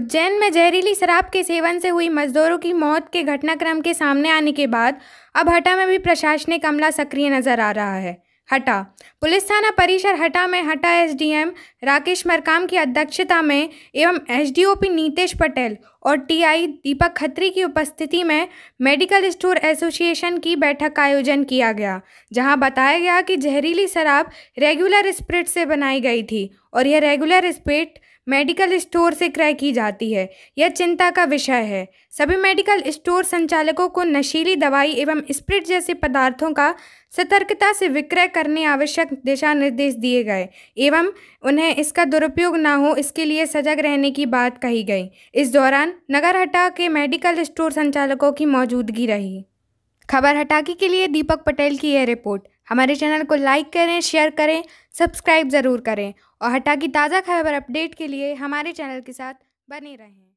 उज्जैन में जहरीली शराब के सेवन से हुई मजदूरों की मौत के घटनाक्रम के सामने आने के बाद अब हटा में भी प्रशासनिक अमला सक्रिय नजर आ रहा है हटा पुलिस थाना परिसर हटा में हटा एसडीएम राकेश मरकाम की अध्यक्षता में एवं एसडीओपी नीतेश पटेल और टीआई दीपक खत्री की उपस्थिति में मेडिकल स्टोर एसोसिएशन की बैठक का आयोजन किया गया जहां बताया गया कि जहरीली शराब रेगुलर स्प्रिट से बनाई गई थी और यह रेगुलर स्प्रिट मेडिकल स्टोर से क्रय की जाती है यह चिंता का विषय है सभी मेडिकल स्टोर संचालकों को नशीली दवाई एवं स्प्रिट जैसे पदार्थों का सतर्कता से विक्रय करने आवश्यक दिशा निर्देश दिए गए एवं उन्हें इसका दुरुपयोग ना हो इसके लिए सजग रहने की बात कही गई इस दौरान दौरान नगरहटा के मेडिकल स्टोर संचालकों की मौजूदगी रही खबर हटाकी के लिए दीपक पटेल की यह रिपोर्ट हमारे चैनल को लाइक करें शेयर करें सब्सक्राइब ज़रूर करें और हटाकी ताज़ा खबर अपडेट के लिए हमारे चैनल के साथ बने रहें